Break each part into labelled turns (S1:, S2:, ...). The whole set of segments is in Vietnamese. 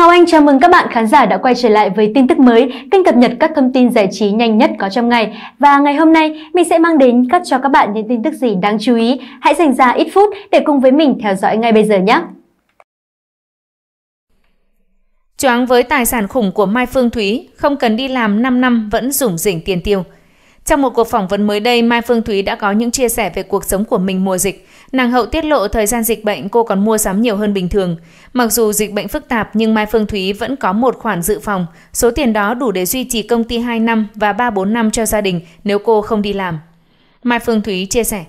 S1: Ngọc Anh chào mừng các bạn khán giả đã quay trở lại với tin tức mới, kênh cập nhật các thông tin giải trí nhanh nhất có trong ngày. Và ngày hôm nay, mình sẽ mang đến các cho các bạn những tin tức gì đáng chú ý. Hãy dành ra ít phút
S2: để cùng với mình theo dõi ngay bây giờ nhé! Choáng với tài sản khủng của Mai Phương Thúy, không cần đi làm 5 năm vẫn rủng rỉnh tiền tiêu – trong một cuộc phỏng vấn mới đây, Mai Phương Thúy đã có những chia sẻ về cuộc sống của mình mùa dịch. Nàng hậu tiết lộ thời gian dịch bệnh cô còn mua sắm nhiều hơn bình thường. Mặc dù dịch bệnh phức tạp nhưng Mai Phương Thúy vẫn có một khoản dự phòng. Số tiền đó đủ để duy trì công ty 2 năm và 3-4 năm cho gia đình nếu cô không đi làm. Mai Phương Thúy chia sẻ.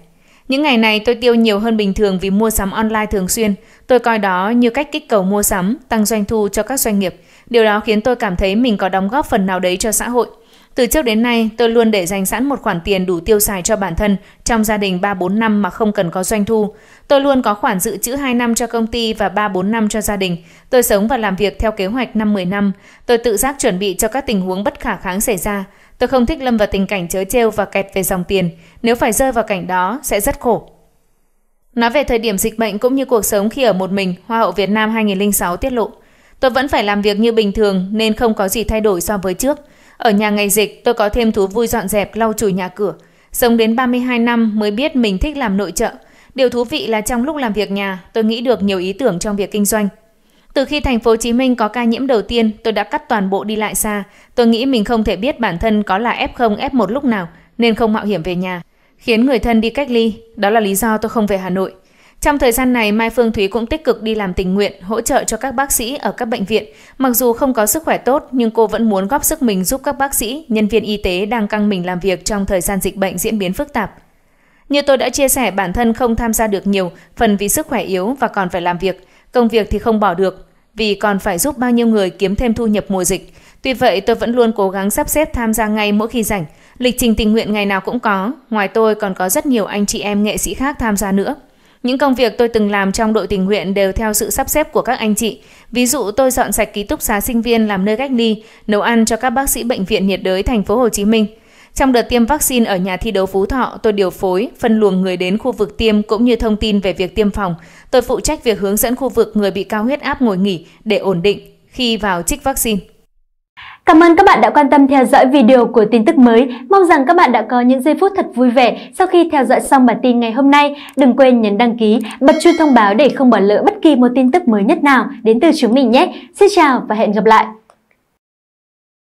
S2: Những ngày này tôi tiêu nhiều hơn bình thường vì mua sắm online thường xuyên. Tôi coi đó như cách kích cầu mua sắm, tăng doanh thu cho các doanh nghiệp. Điều đó khiến tôi cảm thấy mình có đóng góp phần nào đấy cho xã hội. Từ trước đến nay, tôi luôn để dành sẵn một khoản tiền đủ tiêu xài cho bản thân trong gia đình 3-4 năm mà không cần có doanh thu. Tôi luôn có khoản dự trữ 2 năm cho công ty và 3-4 năm cho gia đình. Tôi sống và làm việc theo kế hoạch 5-10 năm. Tôi tự giác chuẩn bị cho các tình huống bất khả kháng xảy ra. Tôi không thích lâm vào tình cảnh chớ trêu và kẹt về dòng tiền. Nếu phải rơi vào cảnh đó, sẽ rất khổ. Nói về thời điểm dịch bệnh cũng như cuộc sống khi ở một mình, Hoa hậu Việt Nam 2006 tiết lộ. Tôi vẫn phải làm việc như bình thường nên không có gì thay đổi so với trước. Ở nhà ngày dịch, tôi có thêm thú vui dọn dẹp lau chùi nhà cửa. Sống đến 32 năm mới biết mình thích làm nội trợ. Điều thú vị là trong lúc làm việc nhà, tôi nghĩ được nhiều ý tưởng trong việc kinh doanh. Từ khi thành phố Hồ Chí Minh có ca nhiễm đầu tiên, tôi đã cắt toàn bộ đi lại xa. Tôi nghĩ mình không thể biết bản thân có là F0, F1 lúc nào, nên không mạo hiểm về nhà. Khiến người thân đi cách ly, đó là lý do tôi không về Hà Nội. Trong thời gian này, Mai Phương Thúy cũng tích cực đi làm tình nguyện, hỗ trợ cho các bác sĩ ở các bệnh viện. Mặc dù không có sức khỏe tốt, nhưng cô vẫn muốn góp sức mình giúp các bác sĩ, nhân viên y tế đang căng mình làm việc trong thời gian dịch bệnh diễn biến phức tạp. Như tôi đã chia sẻ, bản thân không tham gia được nhiều, phần vì sức khỏe yếu và còn phải làm việc. Công việc thì không bỏ được, vì còn phải giúp bao nhiêu người kiếm thêm thu nhập mùa dịch. Tuy vậy, tôi vẫn luôn cố gắng sắp xếp tham gia ngay mỗi khi rảnh. Lịch trình tình nguyện ngày nào cũng có, ngoài tôi còn có rất nhiều anh chị em nghệ sĩ khác tham gia nữa. Những công việc tôi từng làm trong đội tình nguyện đều theo sự sắp xếp của các anh chị. Ví dụ tôi dọn sạch ký túc xá sinh viên làm nơi cách ly, nấu ăn cho các bác sĩ bệnh viện nhiệt đới thành phố Hồ Chí Minh. Trong đợt tiêm vaccine ở nhà thi đấu Phú Thọ, tôi điều phối, phân luồng người đến khu vực tiêm cũng như thông tin về việc tiêm phòng. Tôi phụ trách việc hướng dẫn khu vực người bị cao huyết áp ngồi nghỉ để ổn định khi vào trích vaccine.
S1: Cảm ơn các bạn đã quan tâm theo dõi video của tin tức mới. Mong rằng các bạn đã có những giây phút thật vui vẻ sau khi theo dõi xong bản tin ngày hôm nay. Đừng quên nhấn đăng ký, bật chuông thông báo để không bỏ lỡ bất kỳ một tin tức mới nhất nào đến từ chúng mình nhé. Xin chào và hẹn gặp lại!